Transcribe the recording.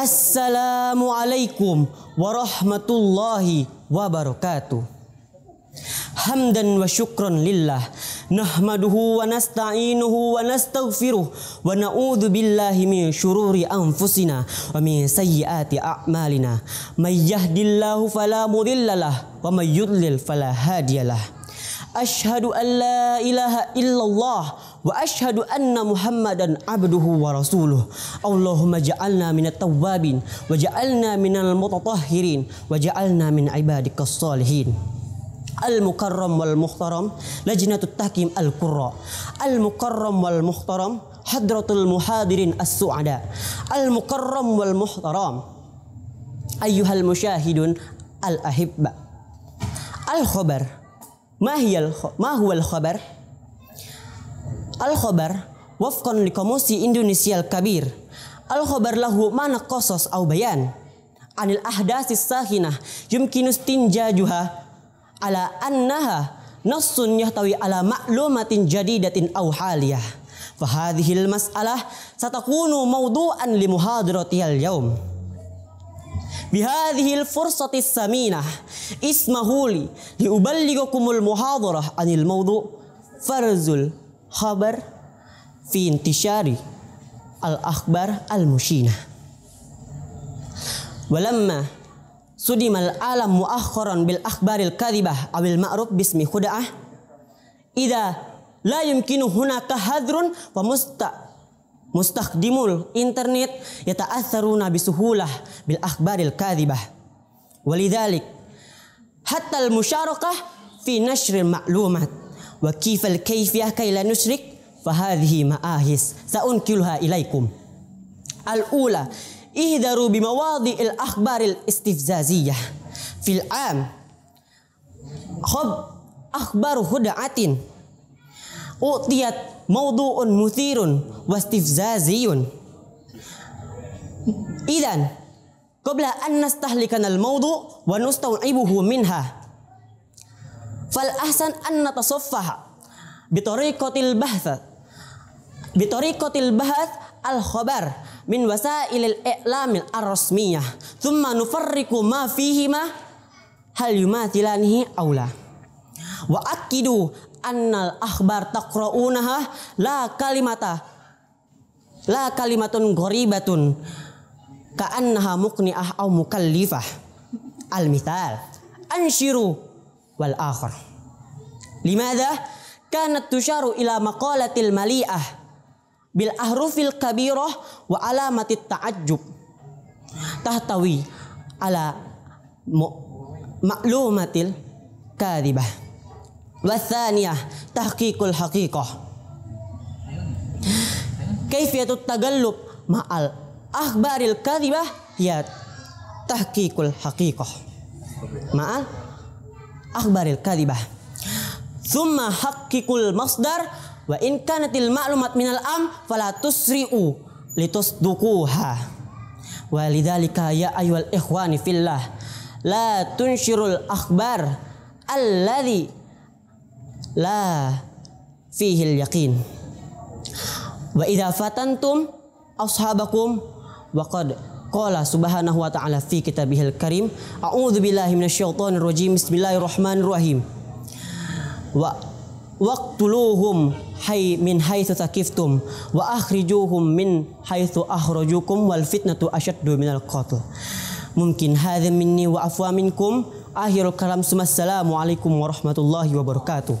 Assalamualaikum warahmatullahi wabarakatuh. Hamdan wa syukran lillah nahmaduhu wa nasta'inuhu wa nastaghfiruh wa na'udhu billahi min syururi anfusina wa min sayyiati a'malina may yahdillahu fala wa may yudlil fala أشهد أن لا إله إلا الله وأشهد أن محمدا عبده ورسوله اللهم اجعلنا من التوابين وجعلنا من المتطهرين وجعلنا من عبادك الصالحين المكرم والمحترم لجنة التحكيم القراء المكرم والمحترم حضرة المحاضرين السعداء المكرم والمحترم أيها المشاهدون الأحبة الخبر mahiyal mahwal khabar al khabar wafqan li komusi Indonesia al kabir al khabar lahu mana kosos au bayan anil ahdasis sahinah yumkinu juha, ala annaha nassun yahtawi ala maklumatin jadidatin au haliyah فهذه المسألة ستكون موضوعا لمحاضرتها اليوم بهذه الفرصة الثمينة اسمه لي لأبلغكم المحاضرة عن الموضوع فرز الخبر في انتشار الأخبار المشينة ولما صدم العالم مؤخرا بالأخبار الكاذبة أو المعروف باسم خدعة إذا لا يمكن هناك هذر ومستقبل مستخدمو الإنترنت يتأثرون بسهولة بالأخبار الكاذبة ولذلك حتى المشاركة في نشر المعلومات وكيف الكيفية كي لا نشرك فهذه مآهس سأنكلها إليكم الأولى اهدروا بمواضع الأخبار الاستفزازية في العام خب أخبار هدعة utiyat maudu'un muthirun wastifzaziyun idan qabla an nastahlikana al-mawdu' wa nustaw'ibuhu minha fal ahsan an natasaffaha bitariqatil bahth bitariqatil bahth al-khabar min wasailil i'lam ar-rasmiyah thumma nufarriqu ma fihi ma hal yumathilanihi aula wa akidu annal akhbar taqra'unaha la kalimata la kalimatun ghoribatun ka'annaha muqni'ah au mukallifah al mithal anshiru wal akhir limadha kanat tusharu ila maqalatil mali'ah bil ahrufil kabirah wa alamatit ta'ajjub tahtawi ala maklumatil kadibah Wasaniyah tahqiqul haqiqah. Kaifiyatut tagallub ma'al akhbaril kadhibah ya tahqiqul haqiqah. Ma'al akhbaril kadhibah. Thumma haqiqul masdar wa in kanatil ma'lumat minal am fala tusri'u litusduquha. Wa lidzalika ya ayyuhal ikhwani fillah la tunshirul akhbar alladhi la fihil yakin. Wa idha fatantum ashabakum wa qad qala subhanahu wa ta'ala fi kitabihil karim. A'udhu billahi minasyaitanir rajim. Bismillahirrahmanirrahim. Wa waqtuluhum hay min haythu takiftum wa akhrijuhum min haythu akhrajukum wal fitnatu ashaddu al qatl. Mungkin hadha minni wa afwa minkum. Akhirul kalam sumassalamu alaikum warahmatullahi wabarakatuh.